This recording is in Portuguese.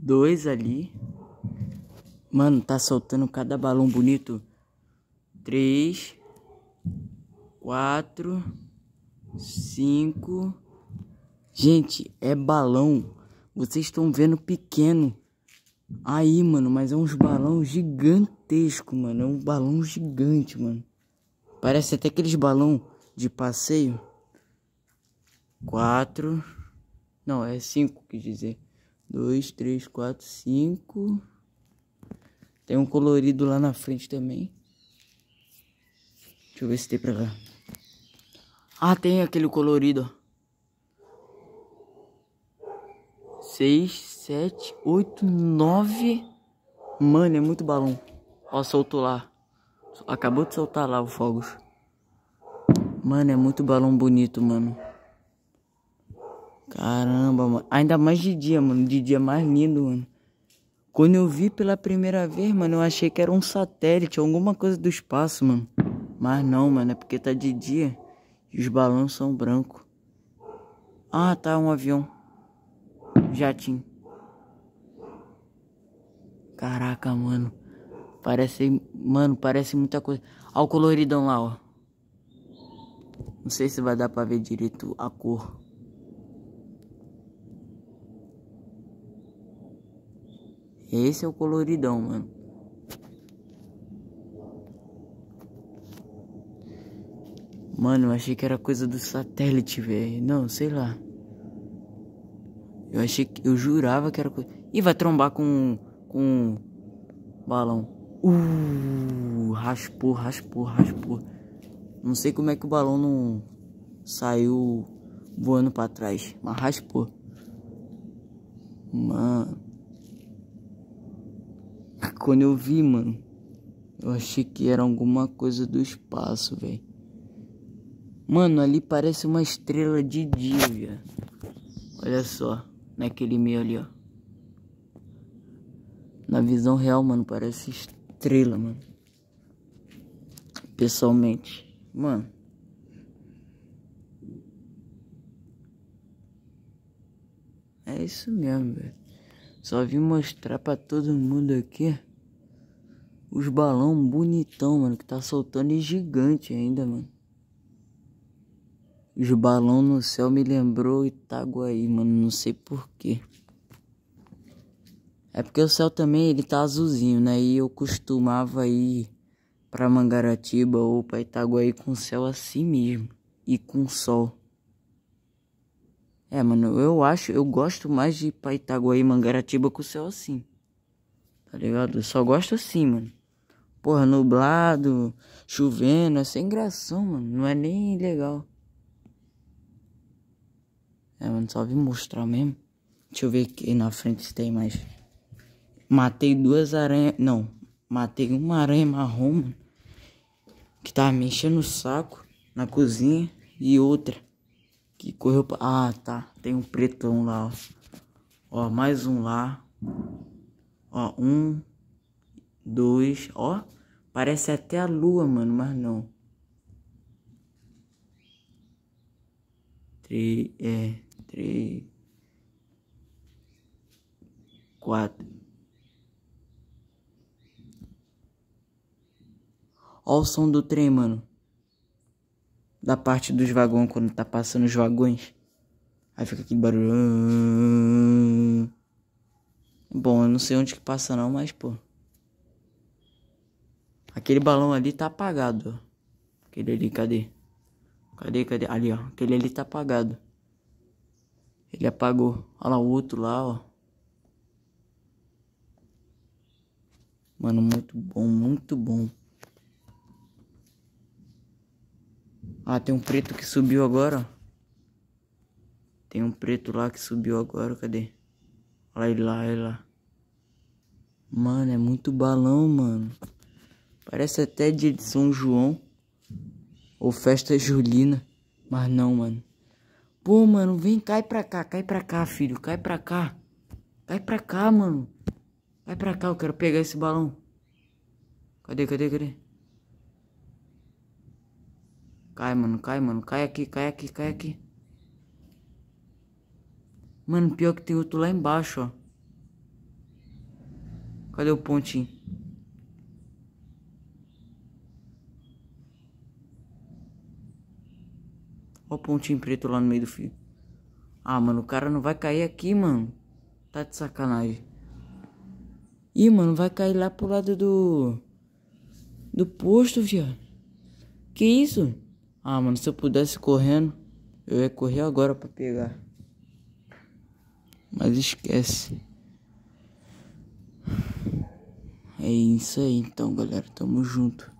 Dois ali. Mano, tá soltando cada balão bonito. Três. Quatro. Cinco. Gente, é balão. Vocês estão vendo pequeno. Aí, mano, mas é uns balão gigantesco, mano. É um balão gigante, mano. Parece até aqueles balão de passeio. Quatro. Não, é cinco, quis dizer dois, três, quatro, cinco. Tem um colorido lá na frente também. Deixa eu ver se tem pra lá. Ah, tem aquele colorido, ó. Seis, sete, oito, nove. Mano, é muito balão. Ó, soltou lá. Acabou de soltar lá o fogos. Mano, é muito balão bonito, mano. Caramba, mano. Ainda mais de dia, mano. De dia mais lindo, mano. Quando eu vi pela primeira vez, mano, eu achei que era um satélite, alguma coisa do espaço, mano. Mas não, mano, é porque tá de dia e os balões são brancos. Ah, tá, um avião. Jatinho. Caraca, mano. Parece. Mano, parece muita coisa. Olha o coloridão lá, ó. Não sei se vai dar pra ver direito a cor. Esse é o coloridão, mano. Mano, eu achei que era coisa do satélite, velho. Não, sei lá. Eu achei que. Eu jurava que era coisa. Ih, vai trombar com. com. balão. Uh, raspou, raspou, raspou. Não sei como é que o balão não saiu voando para trás, mas raspou. Mano quando eu vi, mano, eu achei que era alguma coisa do espaço, velho. Mano, ali parece uma estrela de dia, velho. Olha só, naquele meio ali, ó. Na visão real, mano, parece estrela, mano. Pessoalmente, mano. É isso mesmo, velho. Só vim mostrar para todo mundo aqui os balão bonitão, mano, que tá soltando e gigante ainda, mano. Os balão no céu me lembrou Itaguaí, mano, não sei porquê. É porque o céu também, ele tá azulzinho, né? E eu costumava ir pra Mangaratiba ou pra Itaguaí com o céu assim mesmo. E com sol. É, mano, eu acho, eu gosto mais de ir pra Itaguaí, Mangaratiba com o céu assim. Tá ligado? Eu só gosto assim, mano porra, nublado, chovendo, é sem gração, mano. Não é nem legal. É, mano, só vim mostrar mesmo. Deixa eu ver aqui na frente se tem mais. Matei duas aranhas. Não, matei uma aranha marrom, mano, que tava mexendo o saco na cozinha. E outra que correu pra. Ah, tá. Tem um pretão lá, ó. Ó, mais um lá. Ó, um, dois, ó. Parece até a lua, mano, mas não. Três, é, três, quatro. Ó o som do trem, mano. Da parte dos vagões, quando tá passando os vagões. Aí fica aquele barulho. Bom, eu não sei onde que passa não, mas, pô. Aquele balão ali tá apagado. Aquele ali, cadê? Cadê, cadê? Ali, ó. Aquele ali tá apagado. Ele apagou. Olha lá o outro lá, ó. Mano, muito bom, muito bom. Ah, tem um preto que subiu agora, ó. Tem um preto lá que subiu agora, cadê? Olha ele lá, olha ele lá. Mano, é muito balão, mano. Parece até dia de São João. Ou festa julina. Mas não, mano. Pô, mano, vem, cai pra cá, cai pra cá, filho. Cai pra cá. Cai pra cá, mano. Cai pra cá, eu quero pegar esse balão. Cadê, cadê, cadê? Cai, mano, cai, mano. Cai aqui, cai aqui, cai aqui. Mano, pior que tem outro lá embaixo, ó. Cadê o pontinho? Ó o pontinho preto lá no meio do fio. Ah, mano, o cara não vai cair aqui, mano. Tá de sacanagem. Ih, mano, vai cair lá pro lado do... Do posto, viado. Que isso? Ah, mano, se eu pudesse correndo, eu ia correr agora pra pegar. Mas esquece. É isso aí então, galera. Tamo junto.